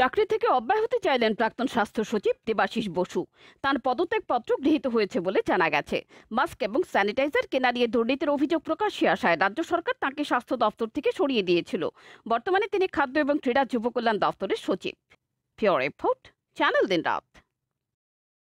চাকরি থেকে অব্যাহতি চাইলেন প্রাক্তন স্বাস্থ্য সচিব দেবাশিস বসু তার পদত্যাগপত্র গৃহীত হয়েছে বলে জানা গেছে মাস্ক এবং স্যানিটাইজার কেনা নিয়ে দুর্নীতির অভিযোগ প্রকাশ্যে আসায় রাজ্য সরকার তাঁকে স্বাস্থ্য দপ্তর থেকে সরিয়ে দিয়েছিল বর্তমানে তিনি খাদ্য এবং ক্রীড়া যুব কল্যাণ দপ্তরের সচিব পিওর রিপোর্ট চ্যানেল দিন রাত